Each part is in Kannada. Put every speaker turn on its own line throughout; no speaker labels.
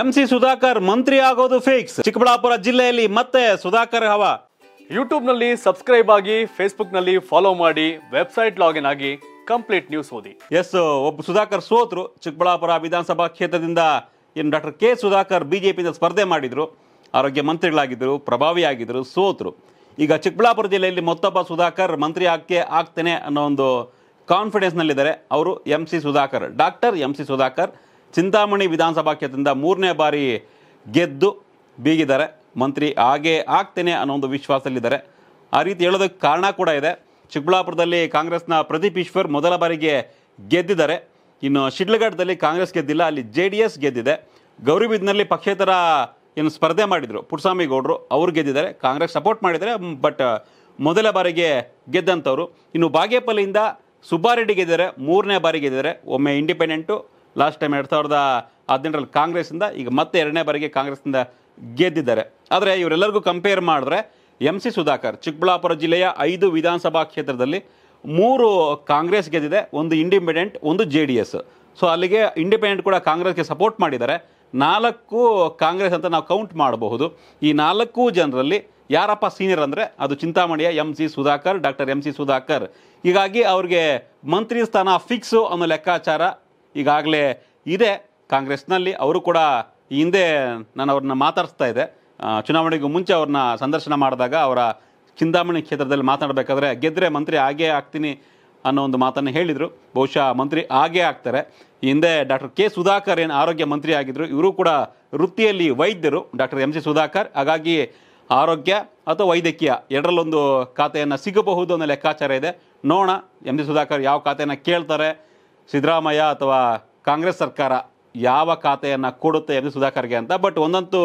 ಎಂಸಿ ಸುಧಾಕರ್ ಮಂತ್ರಿ ಆಗೋದು ಫಿಕ್ಸ್ ಚಿಕ್ಕಬಳ್ಳಾಪುರ ಜಿಲ್ಲೆಯಲ್ಲಿ ಮತ್ತೆ ಸುಧಾಕರ್ ಹವಾ ನಲ್ಲಿ ಸಬ್ಸ್ಕ್ರೈಬ್ ಆಗಿ ನಲ್ಲಿ ಫಾಲೋ ಮಾಡಿ ವೆಬ್ಸೈಟ್ ಲಾಗಿನ್ ಆಗಿ ಕಂಪ್ಲೀಟ್ ನ್ಯೂಸ್ ಓದಿ ಎಸ್ ಒಬ್ಬ ಸುಧಾಕರ್ ಸೋತರು ಚಿಕ್ಕಬಳ್ಳಾಪುರ ವಿಧಾನಸಭಾ ಕ್ಷೇತ್ರದಿಂದ ಏನು ಡಾಕ್ಟರ್ ಕೆ ಸುಧಾಕರ್ ಬಿಜೆಪಿಯಿಂದ ಸ್ಪರ್ಧೆ ಮಾಡಿದ್ರು ಆರೋಗ್ಯ ಮಂತ್ರಿಗಳಾಗಿದ್ದರು ಪ್ರಭಾವಿಯಾಗಿದ್ದರು ಸೋತರು ಈಗ ಚಿಕ್ಕಬಳ್ಳಾಪುರ ಜಿಲ್ಲೆಯಲ್ಲಿ ಮತ್ತೊಬ್ಬ ಸುಧಾಕರ್ ಮಂತ್ರಿ ಆಗಕ್ಕೆ ಆಗ್ತೇನೆ ಅನ್ನೋ ಒಂದು ಕಾನ್ಫಿಡೆನ್ಸ್ನಲ್ಲಿದ್ದಾರೆ ಅವರು M C Sudhakar doctor M C Sudhakar Chintamani ವಿಧಾನಸಭಾ ಕ್ಷೇತ್ರದಿಂದ ಮೂರನೇ ಬಾರಿ ಗೆದ್ದು ಬೀಗಿದ್ದಾರೆ ಮಂತ್ರಿ ಹಾಗೆ ಆಗ್ತೇನೆ ಅನ್ನೋ ಒಂದು ವಿಶ್ವಾಸದಲ್ಲಿದ್ದಾರೆ ಆ ರೀತಿ ಹೇಳೋದಕ್ಕೆ ಕಾರಣ ಕೂಡ ಇದೆ ಚಿಕ್ಕಬಳ್ಳಾಪುರದಲ್ಲಿ ಕಾಂಗ್ರೆಸ್ನ ಪ್ರದೀಪ್ ಈಶ್ವರ್ ಮೊದಲ ಬಾರಿಗೆ ಗೆದ್ದಿದ್ದಾರೆ ಇನ್ನು ಶಿಡ್ಲಘಟ್ಟದಲ್ಲಿ ಕಾಂಗ್ರೆಸ್ ಗೆದ್ದಿಲ್ಲ ಅಲ್ಲಿ ಜೆ ಡಿ ಎಸ್ ಗೆದ್ದಿದೆ ಗೌರಿಬಿದ್ನಲ್ಲಿ ಪಕ್ಷೇತರ ಏನು ಸ್ಪರ್ಧೆ ಮಾಡಿದರು ಪುಟ್ಸ್ವಾಮಿಗೌಡರು ಅವರು ಗೆದ್ದಿದ್ದಾರೆ ಕಾಂಗ್ರೆಸ್ ಸಪೋರ್ಟ್ ಮಾಡಿದ್ದಾರೆ ಬಟ್ ಮೊದಲ ಬಾರಿಗೆ ಗೆದ್ದಂಥವ್ರು ಇನ್ನು ಬಾಗೇಪಲ್ಲಿಯಿಂದ ಸುಬ್ಬಾರೆಡ್ಡಿ ಗೆದ್ದಿದ್ದಾರೆ ಮೂರನೇ ಬಾರಿ ಗೆದ್ದಿದ್ದಾರೆ ಒಮ್ಮೆ ಇಂಡಿಪೆಂಡೆಂಟು ಲಾಸ್ಟ್ ಟೈಮ್ ಎರಡು ಸಾವಿರದ ಹದಿನೆಂಟರಲ್ಲಿ ಕಾಂಗ್ರೆಸ್ಸಿಂದ ಈಗ ಮತ್ತೆ ಎರಡನೇ ಬಾರಿಗೆ ಕಾಂಗ್ರೆಸ್ನಿಂದ ಗೆದ್ದಿದ್ದಾರೆ ಆದರೆ ಇವರೆಲ್ಲರಿಗೂ ಕಂಪೇರ್ ಮಾಡಿದ್ರೆ ಎಂ ಸಿ ಸುಧಾಕರ್ ಚಿಕ್ಕಬಳ್ಳಾಪುರ ಜಿಲ್ಲೆಯ ಐದು ವಿಧಾನಸಭಾ ಕ್ಷೇತ್ರದಲ್ಲಿ ಮೂರು ಕಾಂಗ್ರೆಸ್ ಗೆದ್ದಿದೆ ಒಂದು ಇಂಡಿಪೆಂಡೆಂಟ್ ಒಂದು ಜೆ ಡಿ ಎಸ್ ಸೊ ಅಲ್ಲಿಗೆ ಇಂಡಿಪೆಂಡೆಂಟ್ ಕೂಡ ಕಾಂಗ್ರೆಸ್ಗೆ ಸಪೋರ್ಟ್ ಮಾಡಿದ್ದಾರೆ ನಾಲ್ಕು ಕಾಂಗ್ರೆಸ್ ಅಂತ ನಾವು ಕೌಂಟ್ ಮಾಡಬಹುದು ಈ ನಾಲ್ಕು ಜನರಲ್ಲಿ ಯಾರಪ್ಪ ಸೀನಿಯರ್ ಅಂದರೆ ಅದು ಚಿಂತಾಮಣಿಯ M C Sudhakar doctor M C Sudhakar ಹೀಗಾಗಿ ಅವ್ರಿಗೆ ಮಂತ್ರಿ ಸ್ಥಾನ ಫಿಕ್ಸು ಅನ್ನೋ ಲೆಕ್ಕಾಚಾರ ಈಗಾಗಲೇ ಇದೆ ಕಾಂಗ್ರೆಸ್ನಲ್ಲಿ ಅವರು ಕೂಡ ಈ ಹಿಂದೆ ನಾನು ಅವ್ರನ್ನ ಮಾತಾಡಿಸ್ತಾ ಇದೆ ಚುನಾವಣೆಗೂ ಮುಂಚೆ ಅವ್ರನ್ನ ಸಂದರ್ಶನ ಮಾಡಿದಾಗ ಅವರ ಚಿಂತಾಮಣಿ ಕ್ಷೇತ್ರದಲ್ಲಿ ಮಾತಾಡಬೇಕಾದ್ರೆ ಗೆದ್ದರೆ ಮಂತ್ರಿ ಹಾಗೇ ಆಗ್ತೀನಿ ಅನ್ನೋ ಒಂದು ಮಾತನ್ನು ಹೇಳಿದರು ಬಹುಶಃ ಮಂತ್ರಿ ಹಾಗೇ ಆಗ್ತಾರೆ ಹಿಂದೆ ಡಾಕ್ಟರ್ ಕೆ ಸುಧಾಕರ್ ಏನು ಆರೋಗ್ಯ ಮಂತ್ರಿ ಆಗಿದ್ದರು ಇವರು ಕೂಡ ವೃತ್ತಿಯಲ್ಲಿ ವೈದ್ಯರು ಡಾಕ್ಟರ್ ಎಂ ಸಿ ಸುಧಾಕರ್ ಹಾಗಾಗಿ ಆರೋಗ್ಯ ಅಥವಾ ವೈದ್ಯಕೀಯ ಎರಡರಲ್ಲೊಂದು ಖಾತೆಯನ್ನು ಸಿಗಬಹುದು ಅನ್ನೋ ಲೆಕ್ಕಾಚಾರ ಇದೆ ನೋಡೋಣ ಎಂ ಸಿ ಸುಧಾಕರ್ ಯಾವ ಖಾತೆಯನ್ನು ಕೇಳ್ತಾರೆ ಸಿದ್ದರಾಮಯ್ಯ ಅಥವಾ ಕಾಂಗ್ರೆಸ್ ಸರ್ಕಾರ ಯಾವ ಖಾತೆಯನ್ನು ಕೊಡುತ್ತೆ ಎಂದು ಸುಧಾಕರ್ಗೆ ಅಂತ ಬಟ್ ಒಂದಂತೂ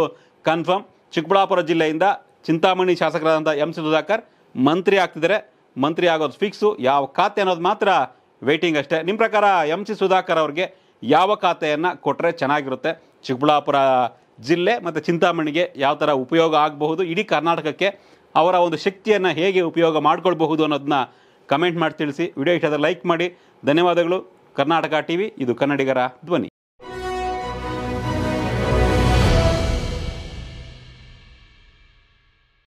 ಕನ್ಫರ್ಮ್ ಚಿಕ್ಕಬಳ್ಳಾಪುರ ಜಿಲ್ಲೆಯಿಂದ ಚಿಂತಾಮಣಿ ಶಾಸಕರಾದಂಥ ಎಂ ಸಿ ಸುಧಾಕರ್ ಮಂತ್ರಿ ಆಗ್ತಿದ್ದಾರೆ ಮಂತ್ರಿ ಆಗೋದು ಫಿಕ್ಸು ಯಾವ ಖಾತೆ ಅನ್ನೋದು ಮಾತ್ರ ವೇಟಿಂಗ್ ಅಷ್ಟೇ ನಿಮ್ಮ ಪ್ರಕಾರ ಎಂ ಸಿ ಸುಧಾಕರ್ ಅವ್ರಿಗೆ ಯಾವ ಖಾತೆಯನ್ನು ಕೊಟ್ಟರೆ ಚೆನ್ನಾಗಿರುತ್ತೆ ಚಿಕ್ಕಬಳ್ಳಾಪುರ ಜಿಲ್ಲೆ ಮತ್ತು ಚಿಂತಾಮಣಿಗೆ ಯಾವ ಥರ ಉಪಯೋಗ ಆಗಬಹುದು ಇಡೀ ಕರ್ನಾಟಕಕ್ಕೆ ಅವರ ಒಂದು ಶಕ್ತಿಯನ್ನು ಹೇಗೆ ಉಪಯೋಗ ಮಾಡ್ಕೊಳ್ಬಹುದು ಅನ್ನೋದನ್ನ ಕಮೆಂಟ್ ಮಾಡಿ ತಿಳಿಸಿ ವಿಡಿಯೋ ಇಷ್ಟಾದರೆ ಲೈಕ್ ಮಾಡಿ ಧನ್ಯವಾದಗಳು ಕರ್ನಾಟಕ ಟಿವಿ ಇದು ಕನ್ನಡಿಗರ ಧ್ವನಿ